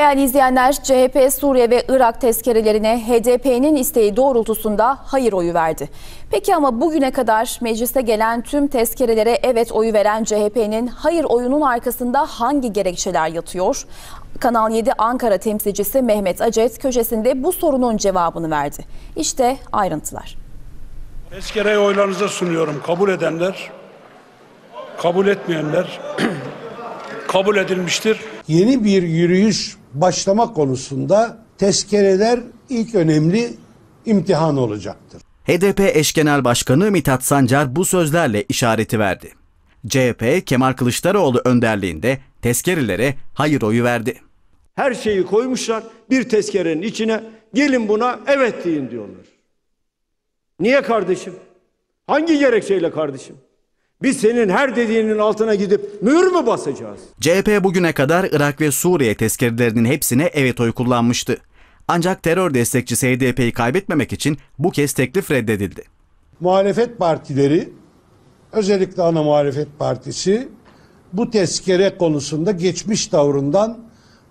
Değerli izleyenler, CHP Suriye ve Irak tezkerelerine HDP'nin isteği doğrultusunda hayır oyu verdi. Peki ama bugüne kadar meclise gelen tüm tezkerelere evet oyu veren CHP'nin hayır oyunun arkasında hangi gerekçeler yatıyor? Kanal 7 Ankara temsilcisi Mehmet Acet köşesinde bu sorunun cevabını verdi. İşte ayrıntılar. Tezkereyi oylarınıza sunuyorum. Kabul edenler, kabul etmeyenler kabul edilmiştir. Yeni bir yürüyüş başlama konusunda tezkereler ilk önemli imtihan olacaktır. HDP eş genel başkanı Mithat Sancar bu sözlerle işareti verdi. CHP Kemal Kılıçdaroğlu önderliğinde tezkerelere hayır oyu verdi. Her şeyi koymuşlar bir tezkerenin içine gelin buna evet deyin diyorlar. Niye kardeşim? Hangi gerekçeyle kardeşim? Biz senin her dediğinin altına gidip mühür mü basacağız? CHP bugüne kadar Irak ve Suriye tezkerelerinin hepsine evet oy kullanmıştı. Ancak terör destekçisi HDP'yi kaybetmemek için bu kez teklif reddedildi. Muhalefet partileri özellikle ana muhalefet partisi bu tezkere konusunda geçmiş tavrından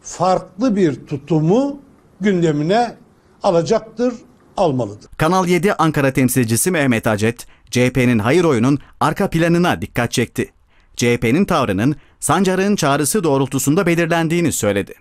farklı bir tutumu gündemine alacaktır almalıdır. Kanal 7 Ankara temsilcisi Mehmet Acet, CHP'nin hayır oyunun arka planına dikkat çekti. CHP'nin tavrının Sancar'ın çağrısı doğrultusunda belirlendiğini söyledi.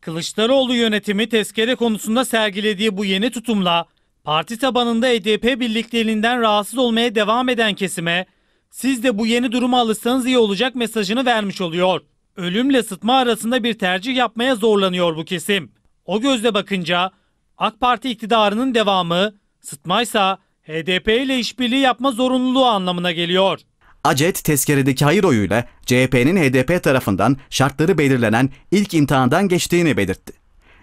Kılıçdaroğlu yönetimi tezkere konusunda sergilediği bu yeni tutumla parti tabanında HDP e birlikteliğinden rahatsız olmaya devam eden kesime siz de bu yeni duruma alışsanız iyi olacak mesajını vermiş oluyor. Ölümle sıtma arasında bir tercih yapmaya zorlanıyor bu kesim. O gözle bakınca AK Parti iktidarının devamı, sıtmaysa HDP ile işbirliği yapma zorunluluğu anlamına geliyor. ACET tezkeredeki hayır oyuyla CHP'nin HDP tarafından şartları belirlenen ilk imtihandan geçtiğini belirtti.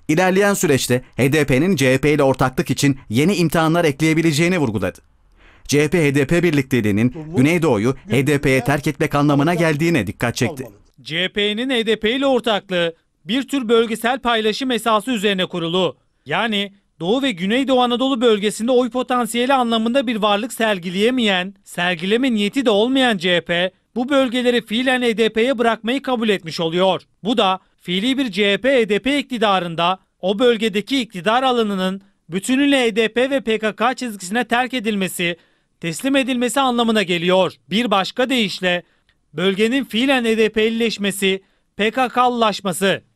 İlerleyen süreçte HDP'nin CHP ile ortaklık için yeni imtihanlar ekleyebileceğini vurguladı. CHP-HDP birlikteliğinin Güneydoğu'yu HDP'ye terk etmek anlamına geldiğine dikkat çekti. CHP'nin HDP ile ortaklığı bir tür bölgesel paylaşım esası üzerine kurulu. Yani Doğu ve Güneydoğu Anadolu bölgesinde oy potansiyeli anlamında bir varlık sergileyemeyen, sergileme niyeti de olmayan CHP, bu bölgeleri fiilen EDP'ye bırakmayı kabul etmiş oluyor. Bu da fiili bir chp EDP iktidarında o bölgedeki iktidar alanının bütünüyle EDP ve PKK çizgisine terk edilmesi, teslim edilmesi anlamına geliyor. Bir başka deyişle bölgenin fiilen HDP'lileşmesi, e PKK'lılaşması